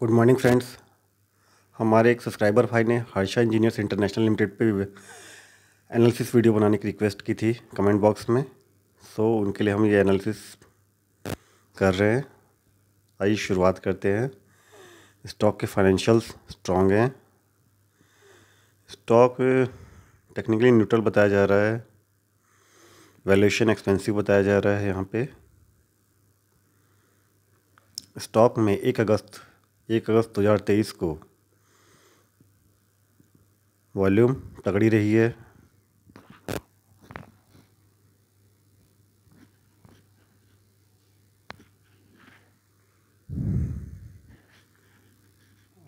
good morning friends हमारे एक subscriber भाई ने हर्षा इंजीनियर्स इंटरनेशनल लिमिटेड पे एनालिसिस वीडियो बनाने की रिक्वेस्ट की थी कमेंट बॉक्स में सो so, उनके लिए हम ये एनालिसिस कर रहे हैं आइए शुरुआत करते हैं स्टॉक के फाइनेंशियल्स स्ट्रॉन्ग हैं स्टॉक टेक्निकली न्यूट्रल बताया जा रहा है वैल्यूशन एक्सपेंसिव बताया जा रहा है यहाँ पे स्टॉक में एक अगस्त एक अगस्त दो हज़ार तेईस को वॉल्यूम तगड़ी रही है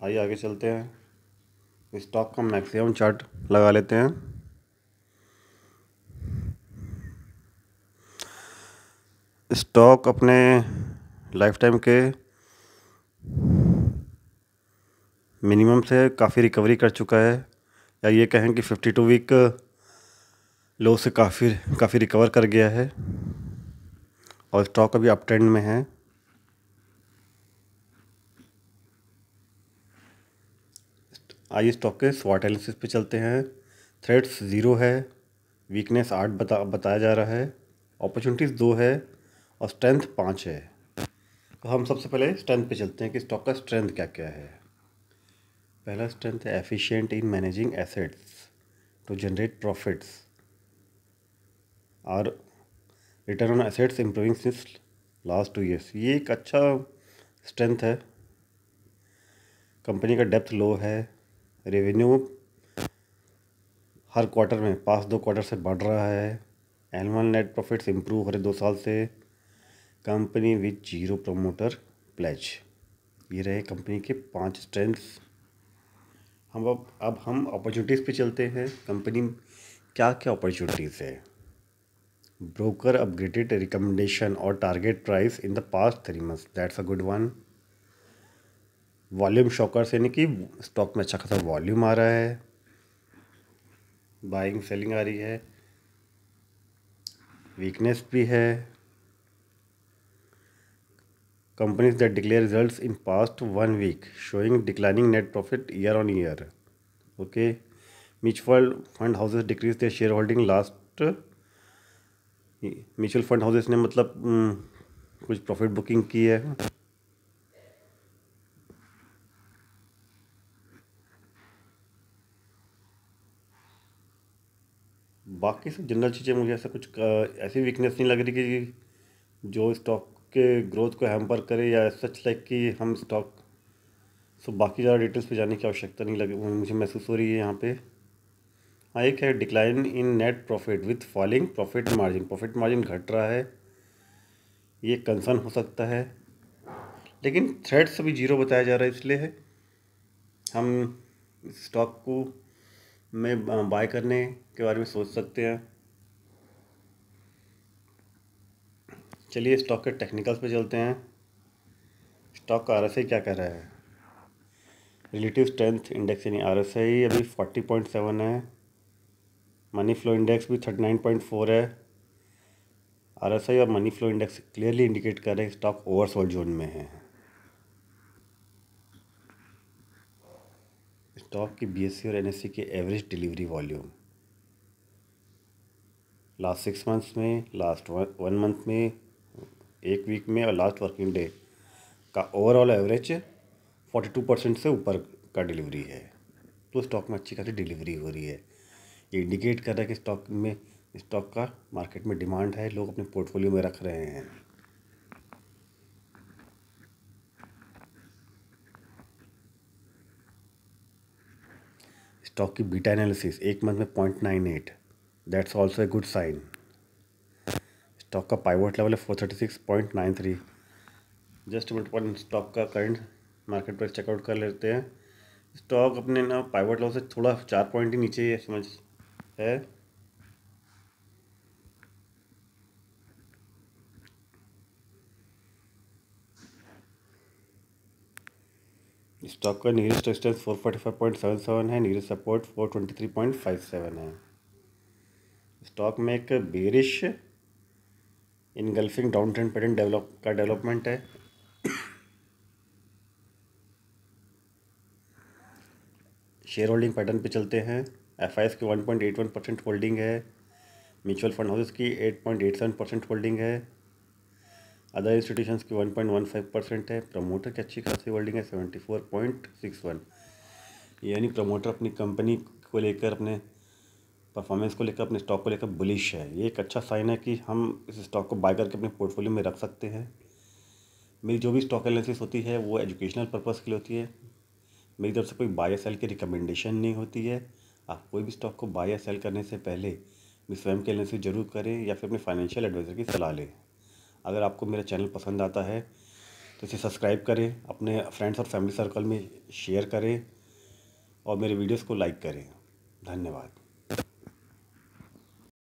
आइए आगे चलते हैं स्टॉक का मैक्सिमम चार्ट लगा लेते हैं स्टॉक अपने लाइफ टाइम के मिनिमम से काफ़ी रिकवरी कर चुका है या ये कहें कि फिफ्टी टू वीक लो से काफ़ी काफ़ी रिकवर कर गया है और स्टॉक अभी अप ट्रेंड में है आइए स्टॉक के स्वाट एनालिसिस पे चलते हैं थ्रेड्स ज़ीरो है वीकनेस आठ बता बताया जा रहा है अपॉर्चुनिटीज़ दो है और स्ट्रेंथ पाँच है तो हम सबसे पहले स्ट्रेंथ पे चलते हैं कि स्टॉक का स्ट्रेंथ क्या क्या है पहला स्ट्रेंथ है efficient in managing assets to generate profits और return on assets improving since last two years ये एक अच्छा स्ट्रेंथ है कंपनी का डेप्थ लो है रेवेन्यू हर क्वार्टर में पास दो क्वार्टर से बढ़ रहा है एनुअल नेट प्रॉफिट्स इम्प्रूव हो रहे दो साल से company with zero promoter pledge ये रहे कंपनी के पांच स्ट्रेंथ्स हम अब अब हम अपॉर्चुनिटीज़ पे चलते हैं कंपनी क्या क्या अपॉर्चुनिटीज़ है ब्रोकर अपग्रेडेड रिकमेंडेशन और target price in the past three months that's a good one volume shocker से यानी कि स्टॉक में अच्छा खासा वॉल्यूम आ रहा है बाइंग सेलिंग आ रही है वीकनेस भी है companies that declare results in past one week showing declining net profit year on year okay mutual fund houses decreased their shareholding last mutual fund houses ने मतलब कुछ प्रॉफिट बुकिंग की है बाकी सब जनरल चीज़ें मुझे ऐसा कुछ ऐसी वीकनेस नहीं लग रही कि जो स्टॉक के ग्रोथ को हैम्पर करे या सच लाइक कि हम स्टॉक सो बाकी ज़्यादा डिटेल्स पे जाने की आवश्यकता नहीं लगे मुझे महसूस हो रही है यहाँ पे हाँ एक है decline in net profit with falling profit margin profit margin घट रहा है ये कंसर्न हो सकता है लेकिन थ्रेड्स अभी जीरो बताया जा रहा है इसलिए है हम स्टॉक को में बाय करने के बारे में सोच सकते हैं चलिए स्टॉक के टेक्निकल्स पे चलते हैं स्टॉक का आर क्या कह रहा है रिलेटिव स्ट्रेंथ इंडेक्स यानी आर एस आई अभी फोर्टी पॉइंट सेवन है मनी फ्लो इंडेक्स भी थर्टी नाइन पॉइंट फोर है आर एस आई और money flow index clearly indicate कर रहे हैं स्टॉक ओवरसोल्ड जोन में है स्टॉक की बी एस सी और एन एस सी के average delivery volume last six months में लास्ट वन मंथ में एक वीक में और लास्ट वर्किंग डे का overall average forty two percent से ऊपर का डिलीवरी है तो स्टॉक में अच्छी खासी डिलीवरी हो रही है ये इंडिकेट कर रहा है कि स्टॉक में स्टॉक का मार्केट में डिमांड है लोग अपने पोर्टफोलियो में रख रहे हैं स्टॉक की बीटा एनालिसिस एक मंथ में point nine eight that's also a good sign stock का पाइवट लेवल है four thirty six point nine three just minute पर स्टॉक का करंट मार्केट पर चेकआउट कर लेते हैं स्टॉक अपने ना पाइवट लेवल से थोड़ा चार पॉइंट ही नीचे समझ है स्टॉक का nearest resistance four forty five point seven seven है nearest support four twenty three point five seven है स्टॉक में एक bearish engulfing down trend pattern develop का डेवलपमेंट है शेयर होल्डिंग पैटर्न पे चलते हैं एफ आई एस की one point eight one percent holding है म्यूचुअल फंड हाउसेज की eight point eight seven percent holding है अदर इंस्टीट्यूशंस की one point one five percent है प्रमोटर की अच्छी खासी होल्डिंग है seventy four point six one यानी प्रमोटर अपनी कंपनी को लेकर अपने परफॉर्मेंस को लेकर अपने स्टॉक को लेकर बुलिश है ये एक अच्छा साइन है कि हम इस स्टॉक को बाय करके अपने पोर्टफोलियो में रख सकते हैं मेरी जो भी स्टॉक एनालिसिस होती है वो एजुकेशनल पर्पज़ के लिए होती है मेरी तरफ से कोई बाय सेल की रिकमेंडेशन नहीं होती है आप कोई भी स्टॉक को बाय या सेल करने से पहले भी स्वयं के एनालिसिस जरूर करें या फिर अपने फाइनेंशियल एडवाइज़र की सलाह लें अगर आपको मेरा चैनल पसंद आता है तो इसे सब्सक्राइब करें अपने फ्रेंड्स और फैमिली सर्कल में शेयर करें और मेरे वीडियोस को लाइक करें धन्यवाद